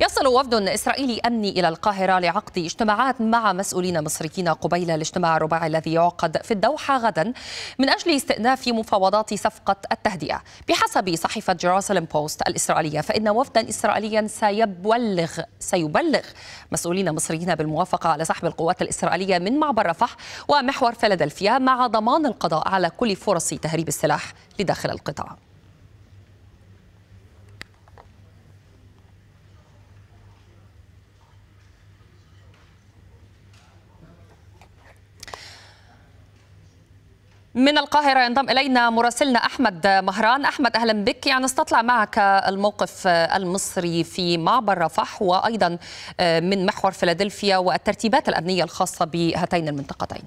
يصل وفد إسرائيلي أمني إلى القاهرة لعقد اجتماعات مع مسؤولين مصريين قبيل الاجتماع الرباعي الذي يعقد في الدوحة غدا من أجل استئناف مفاوضات صفقة التهدئة بحسب صحيفة جيروسالم بوست الإسرائيلية فإن وفدا إسرائيليا سيبلغ سيبلغ مسؤولين مصريين بالموافقة على سحب القوات الإسرائيلية من معبر رفح ومحور فيلادلفيا مع ضمان القضاء على كل فرص تهريب السلاح لداخل القطاع من القاهرة ينضم إلينا مراسلنا أحمد مهران أحمد أهلا بك يعني استطلع معك الموقف المصري في معبر رفح وأيضا آه، من محور فيلادلفيا والترتيبات الأمنية الخاصة بهاتين المنطقتين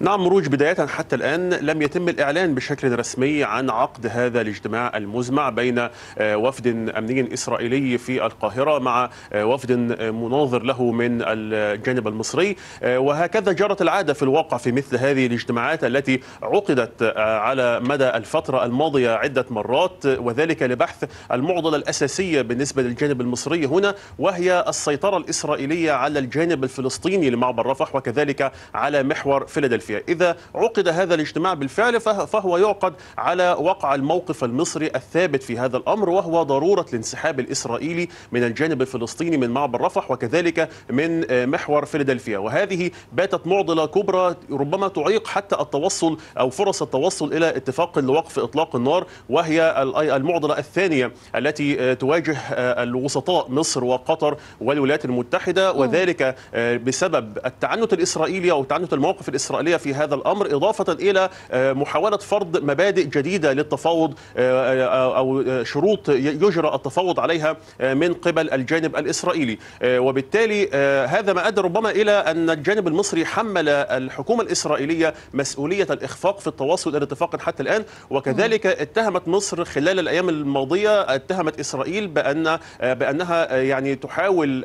نعم مروج بداية حتى الآن لم يتم الإعلان بشكل رسمي عن عقد هذا الاجتماع المزمع بين آه، وفد أمني إسرائيلي في القاهرة مع آه، وفد مناظر له من الجانب المصري آه، وهكذا جرت العادة في الواقع في مثل هذه الاجتماعات التي عقدت على مدى الفترة الماضية عدة مرات وذلك لبحث المعضلة الأساسية بالنسبة للجانب المصري هنا وهي السيطرة الإسرائيلية على الجانب الفلسطيني لمعبر رفح وكذلك على محور فيلادلفيا فيها إذا عقد هذا الاجتماع بالفعل فهو يعقد على وقع الموقف المصري الثابت في هذا الأمر وهو ضرورة الانسحاب الإسرائيلي من الجانب الفلسطيني من معبر رفح وكذلك من آه، محور فيلادلفيا وهذه باتت معضلة كبرى ربما تعيق حتى التوصل أو فرص التوصل إلى اتفاق لوقف إطلاق النار وهي المعضلة الثانية التي آه، تواجه آه، الوسطاء مصر وقطر والولايات المتحدة وذلك بسبب التعنت الإسرائيلي أو تعنت المواقف الإسرائيلية في هذا الأمر إضافة إلى آه، محاولة فرض مبادئ جديدة للتفاوض آه، آه، أو شروط يجرى التفاوض عليها من قبل الجانب الإسرائيلي وبالتالي هذا ما أدى ربما إلى أن الجانب المصري حمل الحكومة الإسرائيلية مسؤولية الإخفاق في التواصل إلى اتفاق حتى الآن وكذلك اتهمت مصر خلال الأيام الماضية اتهمت إسرائيل بأن بأنها يعني تحاول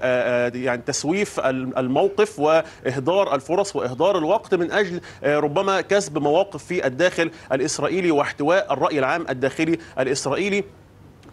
يعني تسويف الموقف وإهدار الفرص وإهدار الوقت من أجل آه، ربما كسب مواقف في الداخل الإسرائيلي واحتواء الرأي العام الداخلي الإسرائيلي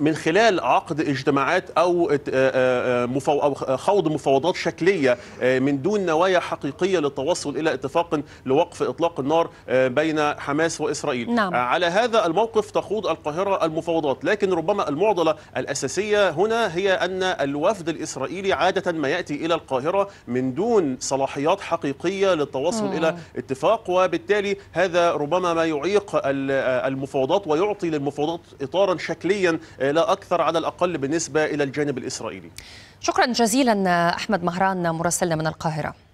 من خلال عقد اجتماعات او آه، آه، آه، خوض مفاوضات شكليه من دون نوايا حقيقيه للتوصل الى اتفاق لوقف اطلاق النار بين حماس واسرائيل نعم. على هذا الموقف تخوض القاهره المفاوضات لكن ربما المعضله الاساسيه هنا هي ان الوفد الاسرائيلي عاده ما ياتي الى القاهره من دون صلاحيات حقيقيه للتوصل مم. الى اتفاق وبالتالي هذا ربما ما يعيق المفاوضات ويعطي للمفاوضات اطارا شكليا لا أكثر على الأقل بالنسبة إلى الجانب الإسرائيلي شكرا جزيلا أحمد مهران مراسلنا من القاهرة